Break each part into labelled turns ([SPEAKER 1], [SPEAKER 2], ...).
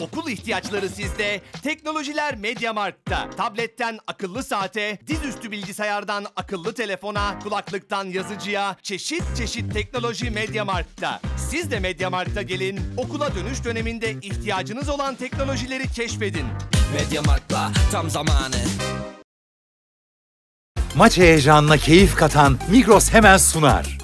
[SPEAKER 1] Okul ihtiyaçları sizde, teknolojiler Mediamarkt'ta. Tabletten akıllı saate, dizüstü bilgisayardan akıllı telefona, kulaklıktan yazıcıya, çeşit çeşit teknoloji Mediamarkt'ta. Siz de Mediamarkt'a gelin, okula dönüş döneminde ihtiyacınız olan teknolojileri keşfedin. Mediamarkt'la tam zamanı. Maç heyecanına keyif katan Migros hemen sunar.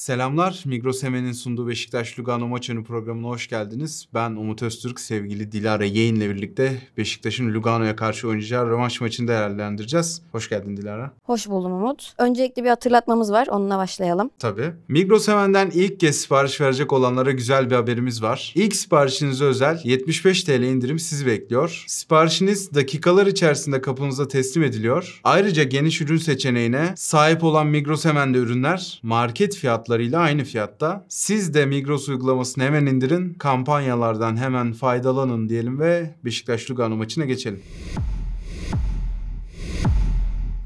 [SPEAKER 1] Selamlar. Migros Hemen'in sunduğu Beşiktaş Lugano maç önü programına hoş geldiniz. Ben Umut Öztürk, sevgili Dilara yayınla birlikte Beşiktaş'ın Lugano'ya karşı oynayacağı rövanş maçını değerlendireceğiz. Hoş geldin Dilara. Hoş buldum Umut. Öncelikle bir hatırlatmamız var. Onunla başlayalım. Tabii. Migros Hemen'den ilk kez sipariş verecek olanlara güzel bir haberimiz var. İlk siparişinize özel 75 TL indirim sizi bekliyor. Siparişiniz dakikalar içerisinde kapınıza teslim ediliyor. Ayrıca geniş ürün seçeneğine sahip olan Migros Hemen'de ürünler market fiyatları fiyatlarıyla aynı fiyatta. Siz de Migros uygulamasını hemen indirin, kampanyalardan hemen faydalanın diyelim ve Beşiktaş Lugano maçına geçelim.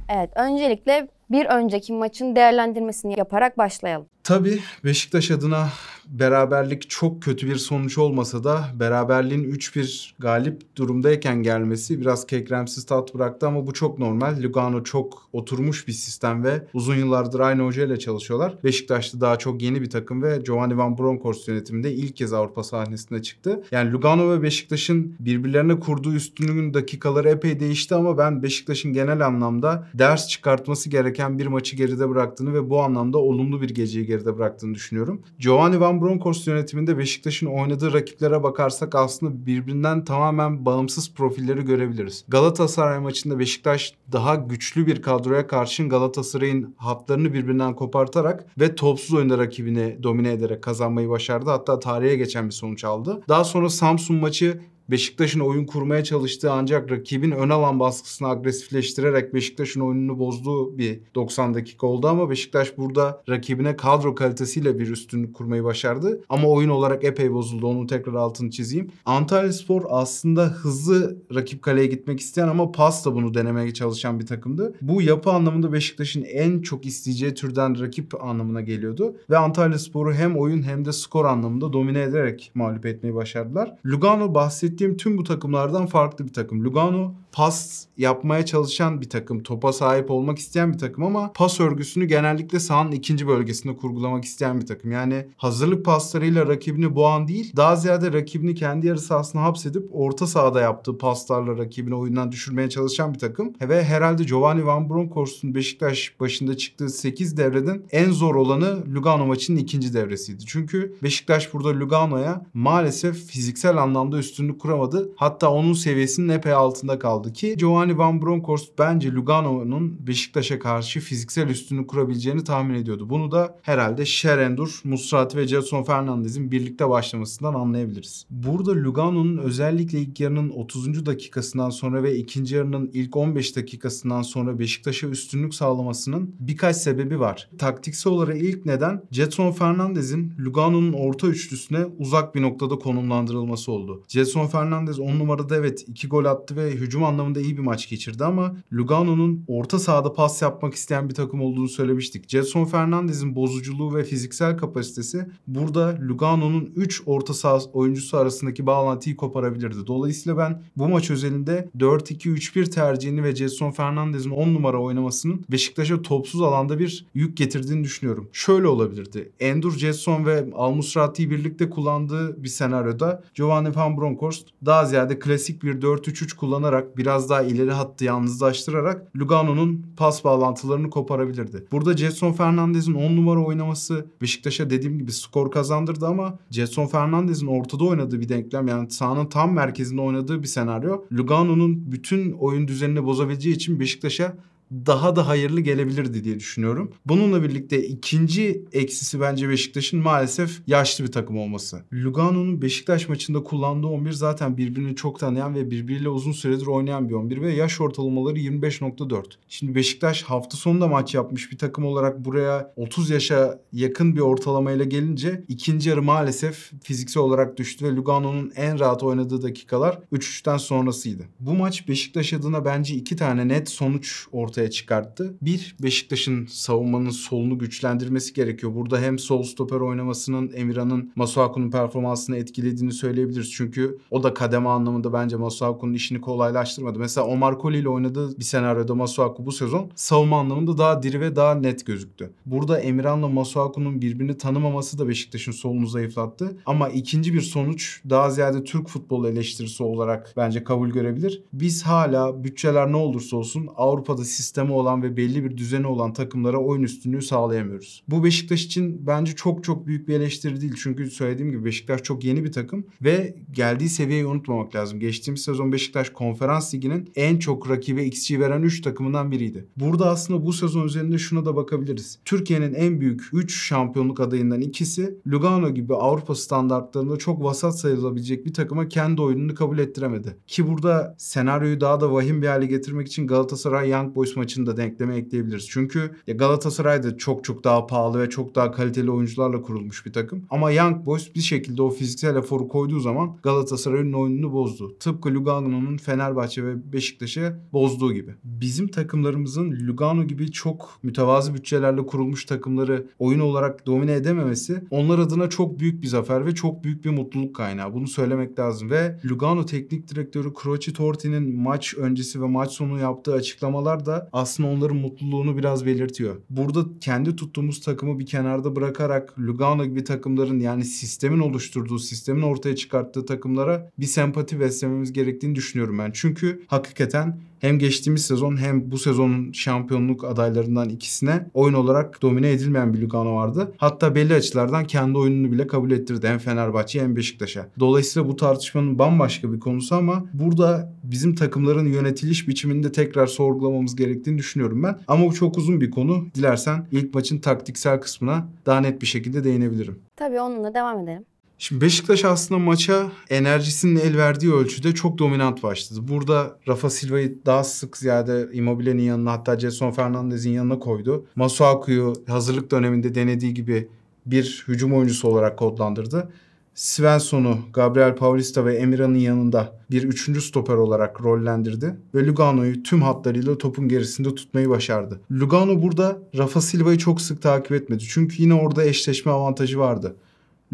[SPEAKER 1] Evet, öncelikle bir önceki maçın değerlendirmesini yaparak başlayalım. Tabii Beşiktaş adına beraberlik çok kötü bir sonuç olmasa da beraberliğin 3-1 galip durumdayken gelmesi biraz kekremsiz tat bıraktı ama bu çok normal. Lugano çok oturmuş bir sistem ve uzun yıllardır aynı hoca ile çalışıyorlar. Beşiktaş'ta daha çok yeni bir takım ve Giovanni Van Bronckhorst yönetiminde ilk kez Avrupa sahnesine çıktı. Yani Lugano ve Beşiktaş'ın birbirlerine kurduğu üstünlüğün dakikaları epey değişti ama ben Beşiktaş'ın genel anlamda ders çıkartması gereken bir maçı geride bıraktığını ve bu anlamda olumlu bir geceyi geride bıraktığını düşünüyorum. Giovanni Van Ivan Bronkos yönetiminde Beşiktaş'ın oynadığı rakiplere bakarsak aslında birbirinden tamamen bağımsız profilleri görebiliriz. Galatasaray maçında Beşiktaş daha güçlü bir kadroya karşın Galatasaray'ın hatlarını birbirinden kopartarak ve topsuz oyunda rakibini domine ederek kazanmayı başardı. Hatta tarihe geçen bir sonuç aldı. Daha sonra Samsun maçı Beşiktaş'ın oyun kurmaya çalıştığı ancak rakibin ön alan baskısını agresifleştirerek Beşiktaş'ın oyununu bozduğu bir 90 dakika oldu ama Beşiktaş burada rakibine kadro kalitesiyle bir üstünlük kurmayı başardı. Ama oyun olarak epey bozuldu. onu tekrar altını çizeyim. Antalya Spor aslında hızlı rakip kaleye gitmek isteyen ama pas da bunu denemeye çalışan bir takımdı. Bu yapı anlamında Beşiktaş'ın en çok isteyeceği türden rakip anlamına geliyordu. Ve Antalya Spor'u hem oyun hem de skor anlamında domine ederek mağlup etmeyi başardılar. Lugano bahsetti bahsettiğim tüm bu takımlardan farklı bir takım. Lugano pas yapmaya çalışan bir takım, topa sahip olmak isteyen bir takım ama pas örgüsünü genellikle sahanın ikinci bölgesinde kurgulamak isteyen bir takım. Yani hazırlık paslarıyla rakibini boğan değil, daha ziyade rakibini kendi yarı sahasına hapsedip orta sahada yaptığı paslarla rakibini oyundan düşürmeye çalışan bir takım. Ve herhalde Giovanni Van Bronckhorst'un Beşiktaş başında çıktığı 8 devreden en zor olanı Lugano maçının ikinci devresiydi. Çünkü Beşiktaş burada Lugano'ya maalesef fiziksel anlamda üstünlük kuramadı. Hatta onun seviyesinin epey altında kaldı kaldı ki Giovanni Van Bronckhorst bence Lugano'nun Beşiktaş'a karşı fiziksel üstünü kurabileceğini tahmin ediyordu. Bunu da herhalde Şerendur, Musrati ve Jason Fernandez'in birlikte başlamasından anlayabiliriz. Burada Lugano'nun özellikle ilk yarının 30. dakikasından sonra ve ikinci yarının ilk 15 dakikasından sonra Beşiktaş'a üstünlük sağlamasının birkaç sebebi var. Taktiksel olarak ilk neden Jetson Fernandez'in Lugano'nun orta üçlüsüne uzak bir noktada konumlandırılması oldu. Jetson Fernandez 10 numarada evet 2 gol attı ve hücum anlamında iyi bir maç geçirdi ama Lugano'nun orta sahada pas yapmak isteyen bir takım olduğunu söylemiştik. Jetson Fernandez'in bozuculuğu ve fiziksel kapasitesi burada Lugano'nun 3 orta saha oyuncusu arasındaki bağlantıyı koparabilirdi. Dolayısıyla ben bu maç özelinde 4-2-3-1 tercihini ve Jetson Fernandez'in 10 numara oynamasının Beşiktaş'a topsuz alanda bir yük getirdiğini düşünüyorum. Şöyle olabilirdi. Endur Jetson ve Almusrati'yi birlikte kullandığı bir senaryoda Giovanni Van Bronckhorst daha ziyade klasik bir 4-3-3 kullanarak bir biraz daha ileri hattı yalnızlaştırarak Lugano'nun pas bağlantılarını koparabilirdi. Burada Jetson Fernandez'in 10 numara oynaması Beşiktaş'a dediğim gibi skor kazandırdı ama Jetson Fernandez'in ortada oynadığı bir denklem yani sahanın tam merkezinde oynadığı bir senaryo Lugano'nun bütün oyun düzenini bozabileceği için Beşiktaş'a daha da hayırlı gelebilirdi diye düşünüyorum. Bununla birlikte ikinci eksisi bence Beşiktaş'ın maalesef yaşlı bir takım olması. Lugano'nun Beşiktaş maçında kullandığı 11 zaten birbirini çok tanıyan ve birbiriyle uzun süredir oynayan bir 11 ve yaş ortalamaları 25.4. Şimdi Beşiktaş hafta sonunda da maç yapmış bir takım olarak buraya 30 yaşa yakın bir ortalamayla gelince ikinci yarı maalesef fiziksel olarak düştü ve Lugano'nun en rahat oynadığı dakikalar 3-3'ten sonrasıydı. Bu maç Beşiktaş adına bence iki tane net sonuç ortaya ortaya çıkarttı. Bir, Beşiktaş'ın savunmanın solunu güçlendirmesi gerekiyor. Burada hem sol stoper oynamasının Emirhan'ın Masuaku'nun performansını etkilediğini söyleyebiliriz. Çünkü o da kademe anlamında bence Masuaku'nun işini kolaylaştırmadı. Mesela Omar Koli ile oynadığı bir senaryoda Masuaku bu sezon savunma anlamında daha diri ve daha net gözüktü. Burada Emirhan'la Masuaku'nun birbirini tanımaması da Beşiktaş'ın solunu zayıflattı. Ama ikinci bir sonuç daha ziyade Türk futbolu eleştirisi olarak bence kabul görebilir. Biz hala bütçeler ne olursa olsun Avrupa'da siz sistemi olan ve belli bir düzeni olan takımlara oyun üstünlüğü sağlayamıyoruz. Bu Beşiktaş için bence çok çok büyük bir eleştiri değil. Çünkü söylediğim gibi Beşiktaş çok yeni bir takım ve geldiği seviyeyi unutmamak lazım. Geçtiğimiz sezon Beşiktaş Konferans Ligi'nin en çok rakibe XG veren 3 takımından biriydi. Burada aslında bu sezon üzerinde şuna da bakabiliriz. Türkiye'nin en büyük 3 şampiyonluk adayından ikisi Lugano gibi Avrupa standartlarında çok vasat sayılabilecek bir takıma kendi oyununu kabul ettiremedi. Ki burada senaryoyu daha da vahim bir hale getirmek için Galatasaray Young Boys Juventus maçını da denkleme ekleyebiliriz. Çünkü Galatasaray da çok çok daha pahalı ve çok daha kaliteli oyuncularla kurulmuş bir takım. Ama Young Boys bir şekilde o fiziksel eforu koyduğu zaman Galatasaray'ın oyununu bozdu. Tıpkı Lugano'nun Fenerbahçe ve Beşiktaş'ı bozduğu gibi. Bizim takımlarımızın Lugano gibi çok mütevazı bütçelerle kurulmuş takımları oyun olarak domine edememesi onlar adına çok büyük bir zafer ve çok büyük bir mutluluk kaynağı. Bunu söylemek lazım ve Lugano teknik direktörü Croci Torti'nin maç öncesi ve maç sonu yaptığı açıklamalar da aslında onların mutluluğunu biraz belirtiyor. Burada kendi tuttuğumuz takımı bir kenarda bırakarak Lugano gibi takımların yani sistemin oluşturduğu, sistemin ortaya çıkarttığı takımlara bir sempati beslememiz gerektiğini düşünüyorum ben. Çünkü hakikaten hem geçtiğimiz sezon hem bu sezonun şampiyonluk adaylarından ikisine oyun olarak domine edilmeyen bir Lugano vardı. Hatta belli açılardan kendi oyununu bile kabul ettirdi hem Fenerbahçe, hem Beşiktaş'a. Dolayısıyla bu tartışmanın bambaşka bir konusu ama burada bizim takımların yönetiliş biçimini de tekrar sorgulamamız gerektiğini düşünüyorum ben. Ama bu çok uzun bir konu. Dilersen ilk maçın taktiksel kısmına daha net bir şekilde değinebilirim. Tabii onunla devam edelim. Şimdi Beşiktaş aslında maça enerjisinin el verdiği ölçüde çok dominant başladı. Burada Rafa Silva'yı daha sık ziyade Immobile'nin yanına hatta Jason Fernandez'in yanına koydu. Masuaku'yu hazırlık döneminde denediği gibi bir hücum oyuncusu olarak kodlandırdı. Svensson'u Gabriel Paulista ve Emirhan'ın yanında bir üçüncü stoper olarak rollendirdi ve Lugano'yu tüm hatlarıyla topun gerisinde tutmayı başardı. Lugano burada Rafa Silva'yı çok sık takip etmedi çünkü yine orada eşleşme avantajı vardı.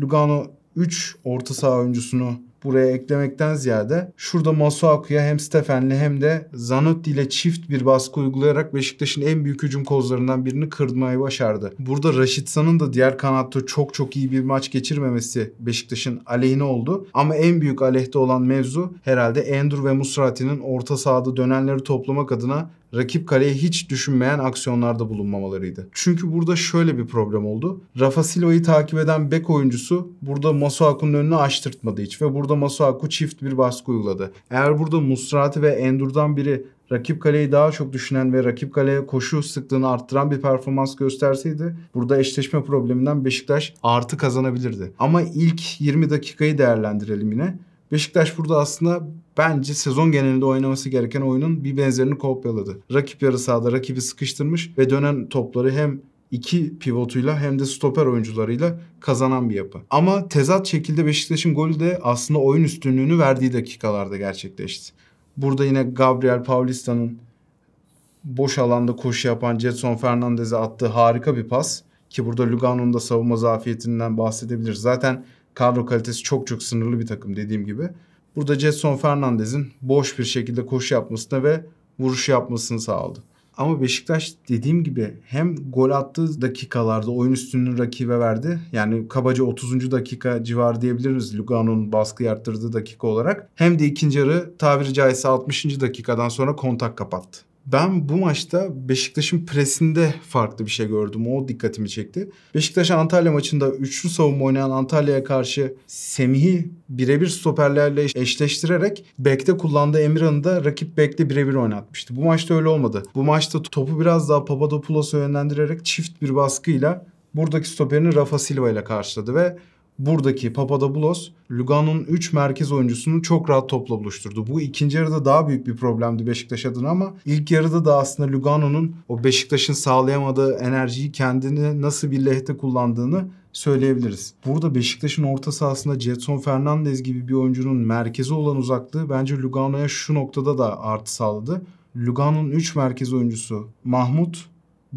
[SPEAKER 1] Lugano 3 orta saha oyuncusunu buraya eklemekten ziyade şurada Masuaku'ya hem Stefan'le hem de Zanotti ile çift bir baskı uygulayarak Beşiktaş'ın en büyük hücum kozlarından birini kırmayı başardı. Burada Raşit Sanın da diğer kanatta çok çok iyi bir maç geçirmemesi Beşiktaş'ın aleyhine oldu. Ama en büyük aleyhte olan mevzu herhalde Endur ve Musrati'nin orta sahada dönenleri toplamak adına rakip kaleye hiç düşünmeyen aksiyonlarda bulunmamalarıydı. Çünkü burada şöyle bir problem oldu. Rafa Silva'yı takip eden bek oyuncusu burada Masuaku'nun önünü açtırtmadı hiç ve burada Masuaku çift bir baskı uyguladı. Eğer burada Musrati ve Endur'dan biri rakip kaleyi daha çok düşünen ve rakip kaleye koşu sıklığını arttıran bir performans gösterseydi burada eşleşme probleminden Beşiktaş artı kazanabilirdi. Ama ilk 20 dakikayı değerlendirelim yine. Beşiktaş burada aslında bence sezon genelinde oynaması gereken oyunun bir benzerini kopyaladı. Rakip yarı sahada rakibi sıkıştırmış ve dönen topları hem iki pivotuyla hem de stoper oyuncularıyla kazanan bir yapı. Ama tezat şekilde Beşiktaş'ın golü de aslında oyun üstünlüğünü verdiği dakikalarda gerçekleşti. Burada yine Gabriel Paulista'nın boş alanda koşu yapan Jetson Fernandez'e attığı harika bir pas ki burada Lugano'nun da savunma zafiyetinden bahsedebiliriz. Zaten kadro kalitesi çok çok sınırlı bir takım dediğim gibi. Burada Jetson Fernandez'in boş bir şekilde koşu yapmasına ve vuruş yapmasını sağladı. Ama Beşiktaş dediğim gibi hem gol attığı dakikalarda oyun üstünlüğünü rakibe verdi. Yani kabaca 30. dakika civarı diyebiliriz Lugano'nun baskı arttırdığı dakika olarak. Hem de ikinci yarı tabiri caizse 60. dakikadan sonra kontak kapattı. Ben bu maçta Beşiktaş'ın presinde farklı bir şey gördüm. O dikkatimi çekti. Beşiktaş Antalya maçında üçlü savunma oynayan Antalya'ya karşı Semih'i birebir stoperlerle eşleştirerek bekte kullandığı Emirhan'ı da rakip Bekle birebir oynatmıştı. Bu maçta öyle olmadı. Bu maçta topu biraz daha Papadopoulos'a yönlendirerek çift bir baskıyla buradaki stoperini Rafa Silva ile karşıladı ve buradaki Papadopoulos Lugano'nun 3 merkez oyuncusunu çok rahat topla buluşturdu. Bu ikinci yarıda daha büyük bir problemdi Beşiktaş adına ama ilk yarıda da aslında Lugano'nun o Beşiktaş'ın sağlayamadığı enerjiyi kendini nasıl bir lehte kullandığını söyleyebiliriz. Burada Beşiktaş'ın orta sahasında Jetson Fernandez gibi bir oyuncunun merkeze olan uzaklığı bence Lugano'ya şu noktada da artı sağladı. Lugano'nun 3 merkez oyuncusu Mahmut,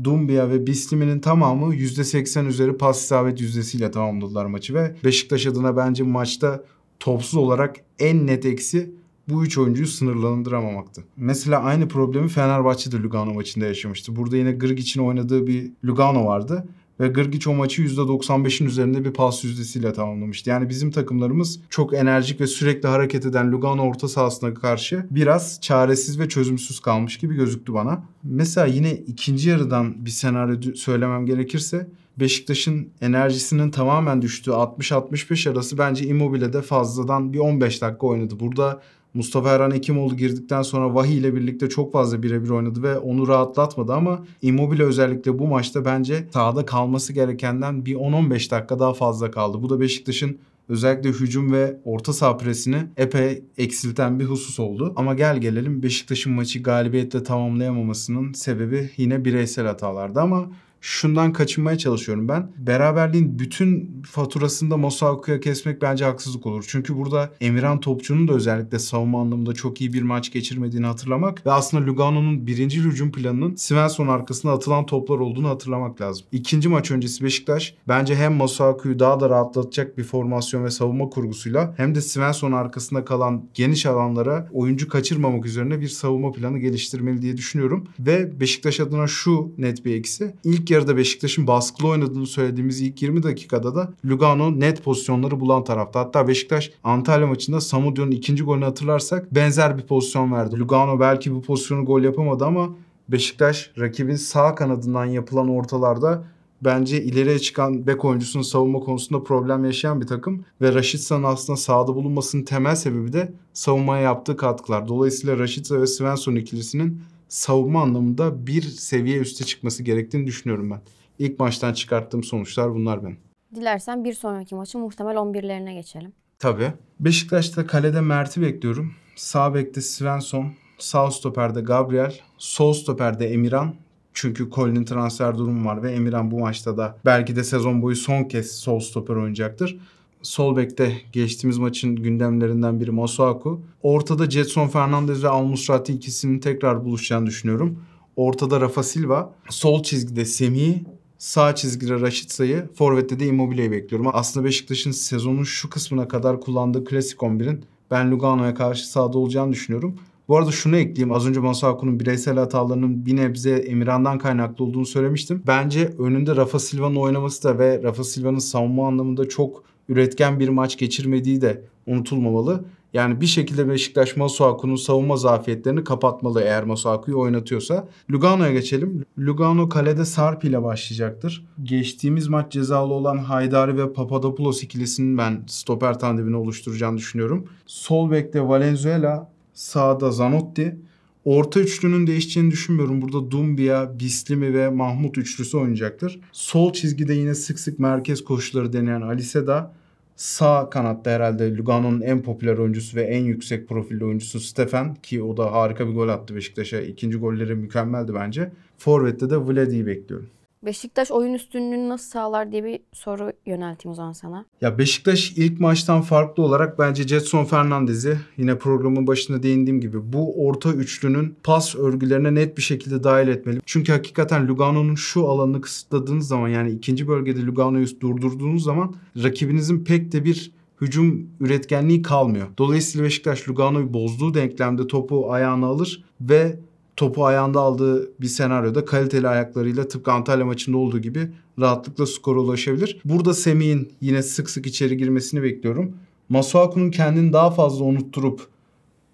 [SPEAKER 1] Dumbia ve Bislimi'nin tamamı %80 üzeri pas isabet yüzdesiyle tamamladılar maçı ve Beşiktaş adına bence maçta topsuz olarak en net eksi bu üç oyuncuyu sınırlandıramamaktı. Mesela aynı problemi Fenerbahçe'de Lugano maçında yaşamıştı. Burada yine Grig için oynadığı bir Lugano vardı ve Gırgiç o maçı %95'in üzerinde bir pas yüzdesiyle tamamlamıştı. Yani bizim takımlarımız çok enerjik ve sürekli hareket eden Lugano orta sahasına karşı biraz çaresiz ve çözümsüz kalmış gibi gözüktü bana. Mesela yine ikinci yarıdan bir senaryo söylemem gerekirse Beşiktaş'ın enerjisinin tamamen düştüğü 60-65 arası bence Immobile'de fazladan bir 15 dakika oynadı. Burada Mustafa Erhan Hekimoğlu girdikten sonra Vahiy ile birlikte çok fazla birebir oynadı ve onu rahatlatmadı ama Immobile özellikle bu maçta bence sahada kalması gerekenden bir 10-15 dakika daha fazla kaldı. Bu da Beşiktaş'ın özellikle hücum ve orta saha presini epey eksilten bir husus oldu. Ama gel gelelim Beşiktaş'ın maçı galibiyetle tamamlayamamasının sebebi yine bireysel hatalardı ama şundan kaçınmaya çalışıyorum ben. Beraberliğin bütün faturasında Mosaku'ya kesmek bence haksızlık olur. Çünkü burada Emirhan Topçu'nun da özellikle savunma anlamında çok iyi bir maç geçirmediğini hatırlamak ve aslında Lugano'nun birinci hücum planının Svensson arkasında atılan toplar olduğunu hatırlamak lazım. İkinci maç öncesi Beşiktaş bence hem Mosaku'yu daha da rahatlatacak bir formasyon ve savunma kurgusuyla hem de Svensson arkasında kalan geniş alanlara oyuncu kaçırmamak üzerine bir savunma planı geliştirmeli diye düşünüyorum. Ve Beşiktaş adına şu net bir eksi. İlk yarıda Beşiktaş'ın baskılı oynadığını söylediğimiz ilk 20 dakikada da Lugano net pozisyonları bulan tarafta. Hatta Beşiktaş Antalya maçında Samudio'nun ikinci golünü hatırlarsak benzer bir pozisyon verdi. Lugano belki bu pozisyonu gol yapamadı ama Beşiktaş rakibin sağ kanadından yapılan ortalarda bence ileriye çıkan bek oyuncusunun savunma konusunda problem yaşayan bir takım ve Raşitsa'nın aslında sahada bulunmasının temel sebebi de savunmaya yaptığı katkılar. Dolayısıyla Raşitsa ve Svensson ikilisinin savunma anlamında bir seviye üste çıkması gerektiğini düşünüyorum ben. İlk maçtan çıkarttığım sonuçlar bunlar ben Dilersen bir sonraki maçı muhtemel 11'lerine geçelim. Tabii. Beşiktaş'ta kalede Mert'i bekliyorum. Sağ bekte Svensson, sağ stoperde Gabriel, sol stoperde Emirhan. Çünkü Colin'in transfer durumu var ve Emirhan bu maçta da belki de sezon boyu son kez sol stoper oynayacaktır sol bekte geçtiğimiz maçın gündemlerinden biri Masuaku. Ortada Jetson Fernandez ve Almusrati ikisinin tekrar buluşacağını düşünüyorum. Ortada Rafa Silva, sol çizgide Semih, sağ çizgide Raşit Sayı, forvette de Immobile'yi bekliyorum. Aslında Beşiktaş'ın sezonun şu kısmına kadar kullandığı klasik 11'in ben Lugano'ya karşı sahada olacağını düşünüyorum. Bu arada şunu ekleyeyim. Az önce Masuaku'nun bireysel hatalarının bir nebze Emirhan'dan kaynaklı olduğunu söylemiştim. Bence önünde Rafa Silva'nın oynaması da ve Rafa Silva'nın savunma anlamında çok üretken bir maç geçirmediği de unutulmamalı. Yani bir şekilde Beşiktaş Masuaku'nun savunma zafiyetlerini kapatmalı eğer Masuaku'yu oynatıyorsa. Lugano'ya geçelim. Lugano kalede Sarp ile başlayacaktır. Geçtiğimiz maç cezalı olan Haydari ve Papadopoulos ikilisinin ben stoper tandemini oluşturacağını düşünüyorum. Sol bekte Valenzuela, sağda Zanotti, Orta üçlünün değişeceğini düşünmüyorum. Burada Dumbia, Bislimi ve Mahmut üçlüsü oynayacaktır. Sol çizgide yine sık sık merkez koşuları deneyen Ali Seda. Sağ kanatta herhalde Lugano'nun en popüler oyuncusu ve en yüksek profilli oyuncusu Stefan ki o da harika bir gol attı Beşiktaş'a. İkinci golleri mükemmeldi bence. Forvet'te de Vladi'yi bekliyorum. Beşiktaş oyun üstünlüğünü nasıl sağlar diye bir soru yönelteyim o zaman sana. Ya Beşiktaş ilk maçtan farklı olarak bence Jetson Fernandez'i yine programın başında değindiğim gibi bu orta üçlünün pas örgülerine net bir şekilde dahil etmeli. Çünkü hakikaten Lugano'nun şu alanını kısıtladığınız zaman yani ikinci bölgede Lugano'yu durdurduğunuz zaman rakibinizin pek de bir hücum üretkenliği kalmıyor. Dolayısıyla Beşiktaş Lugano'yu bozduğu denklemde topu ayağına alır ve topu ayağında aldığı bir senaryoda kaliteli ayaklarıyla tıpkı Antalya maçında olduğu gibi rahatlıkla skora ulaşabilir. Burada Semih'in yine sık sık içeri girmesini bekliyorum. Masuaku'nun kendini daha fazla unutturup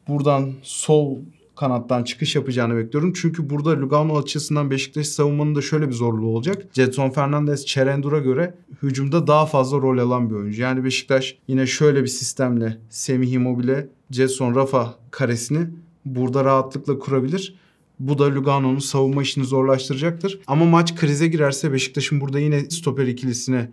[SPEAKER 1] buradan sol kanattan çıkış yapacağını bekliyorum. Çünkü burada Lugano açısından Beşiktaş savunmanın da şöyle bir zorluğu olacak. Jetson Fernandez Çerendur'a göre hücumda daha fazla rol alan bir oyuncu. Yani Beşiktaş yine şöyle bir sistemle Semih Immobile, Jetson Rafa karesini burada rahatlıkla kurabilir. Bu da Lugano'nun savunma işini zorlaştıracaktır. Ama maç krize girerse Beşiktaş'ın burada yine stoper ikilisine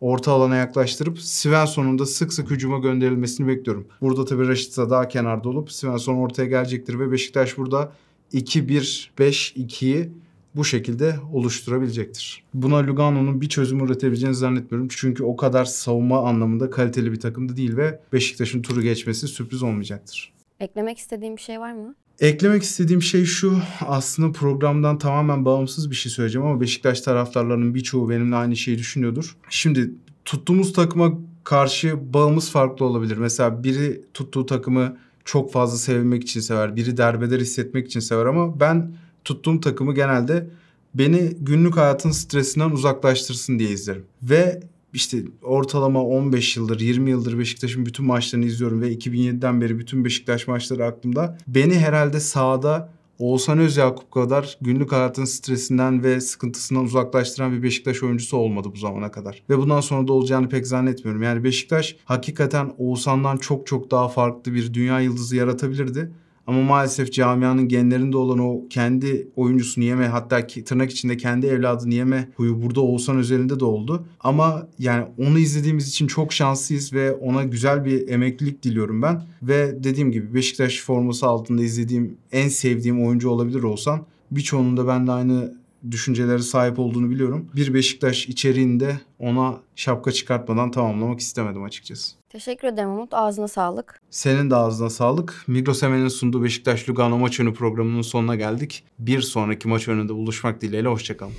[SPEAKER 1] orta alana yaklaştırıp Svensson'un da sık sık hücuma gönderilmesini bekliyorum. Burada tabii Raşitsa daha kenarda olup Svensson ortaya gelecektir ve Beşiktaş burada 2-1-5-2'yi bu şekilde oluşturabilecektir. Buna Lugano'nun bir çözüm üretebileceğini zannetmiyorum. Çünkü o kadar savunma anlamında kaliteli bir takım da değil ve Beşiktaş'ın turu geçmesi sürpriz olmayacaktır. Eklemek istediğim bir şey var mı? Eklemek istediğim şey şu aslında programdan tamamen bağımsız bir şey söyleyeceğim ama Beşiktaş taraftarlarının birçoğu benimle aynı şeyi düşünüyordur. Şimdi tuttuğumuz takıma karşı bağımız farklı olabilir. Mesela biri tuttuğu takımı çok fazla sevmek için sever, biri derbeder hissetmek için sever ama ben tuttuğum takımı genelde beni günlük hayatın stresinden uzaklaştırsın diye izlerim. Ve işte ortalama 15 yıldır 20 yıldır Beşiktaş'ın bütün maçlarını izliyorum ve 2007'den beri bütün Beşiktaş maçları aklımda. Beni herhalde sahada Oğuzhan Özyakup kadar günlük hayatın stresinden ve sıkıntısından uzaklaştıran bir Beşiktaş oyuncusu olmadı bu zamana kadar. Ve bundan sonra da olacağını pek zannetmiyorum. Yani Beşiktaş hakikaten Oğuzhan'dan çok çok daha farklı bir dünya yıldızı yaratabilirdi. Ama maalesef camianın genlerinde olan o kendi oyuncusunu yeme hatta tırnak içinde kendi evladını yeme huyu burada Oğuzhan üzerinde de oldu. Ama yani onu izlediğimiz için çok şanslıyız ve ona güzel bir emeklilik diliyorum ben. Ve dediğim gibi Beşiktaş forması altında izlediğim en sevdiğim oyuncu olabilir Oğuzhan. Birçoğunun da benimle aynı düşüncelere sahip olduğunu biliyorum. Bir Beşiktaş içeriğinde ona şapka çıkartmadan tamamlamak istemedim açıkçası. Teşekkür ederim Umut. Ağzına sağlık. Senin de ağzına sağlık. Migros Emel'in sunduğu Beşiktaş Lugano maç önü programının sonuna geldik. Bir sonraki maç önünde buluşmak dileğiyle hoşçakalın.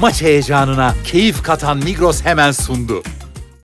[SPEAKER 1] Maç heyecanına keyif katan Migros hemen sundu.